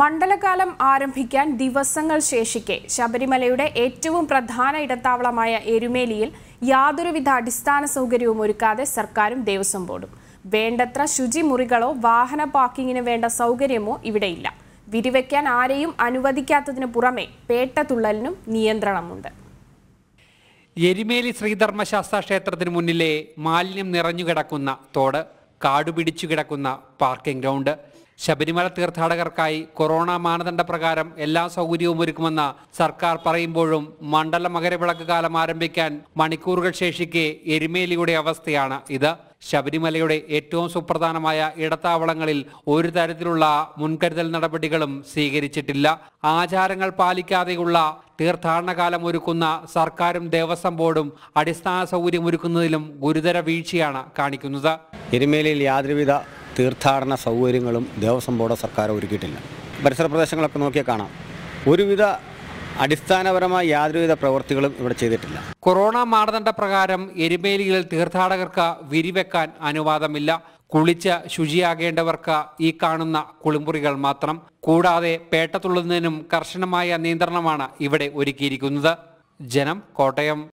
മണ്ഡലകാലം ആരംഭിക്കാൻ ദിവസങ്ങൾ ശേഷിക്കെ ശബരിമലയുടെ ഏറ്റവും പ്രധാന ഇടത്താവളമായ എരുമേലിയിൽ യാതൊരുവിധ അടിസ്ഥാന സൗകര്യവും ഒരുക്കാതെ സർക്കാരും ദേവസ്വം ബോർഡും വേണ്ടത്ര ശുചിമുറികളോ വാഹന പാർക്കിങ്ങിന് വേണ്ട സൗകര്യമോ ഇവിടെയില്ല വിരിവയ്ക്കാൻ ആരെയും അനുവദിക്കാത്തതിനു പുറമെ പേട്ടതുള്ളലിനും നിയന്ത്രണമുണ്ട് എരുമേലി ശ്രീധർമ്മശാസ്ത്ര ക്ഷേത്രത്തിന് മുന്നിലെ മാലിന്യം നിറഞ്ഞുകിടക്കുന്ന തോട് കാടുപിടിച്ചു കിടക്കുന്ന പാർക്കിംഗ് ഗ്രൗണ്ട് ശബരിമല തീർത്ഥാടകർക്കായി കൊറോണ മാനദണ്ഡ പ്രകാരം എല്ലാ സൗകര്യവും ഒരുക്കുമെന്ന് സർക്കാർ പറയുമ്പോഴും മണ്ഡല മകരവിളക്ക് കാലം ആരംഭിക്കാൻ മണിക്കൂറുകൾ ശേഷിക്കെ എരുമേലിയുടെ അവസ്ഥയാണ് ഇത് ശബരിമലയുടെ ഏറ്റവും സുപ്രധാനമായ ഇടത്താവളങ്ങളിൽ ഒരു തരത്തിലുള്ള മുൻകരുതൽ നടപടികളും സ്വീകരിച്ചിട്ടില്ല ആചാരങ്ങൾ പാലിക്കാതെയുള്ള തീർത്ഥാടനകാലം ഒരുക്കുന്ന സർക്കാരും ദേവസ്വം ബോർഡും അടിസ്ഥാന സൗകര്യം ഒരുക്കുന്നതിലും ഗുരുതര വീഴ്ചയാണ് കാണിക്കുന്നത് എരുമേലിയിൽ യാതൊരുവിധ തീർത്ഥാടന സൗകര്യങ്ങളും ദേവസ്വം ബോർഡ് സർക്കാർ ഒരുക്കിയിട്ടില്ല പരിസര പ്രദേശങ്ങളൊക്കെ നോക്കിയാൽ കാണാം ഒരുവിധ അടിസ്ഥാനപരമായ യാതൊരുവിധ പ്രവൃത്തികളും ഇവിടെ ചെയ്തിട്ടില്ല കൊറോണ മാനദണ്ഡ പ്രകാരം എരുമേലിയിൽ തീർത്ഥാടകർക്ക് വിരിവെക്കാൻ അനുവാദമില്ല കുളിച്ച് ശുചിയാകേണ്ടവർക്ക് ഈ കാണുന്ന കുളിമുറികൾ മാത്രം കൂടാതെ പേട്ടത്തുള്ളുന്നതിനും കർശനമായ നിയന്ത്രണമാണ് ഇവിടെ ഒരുക്കിയിരിക്കുന്നത് ജനം കോട്ടയം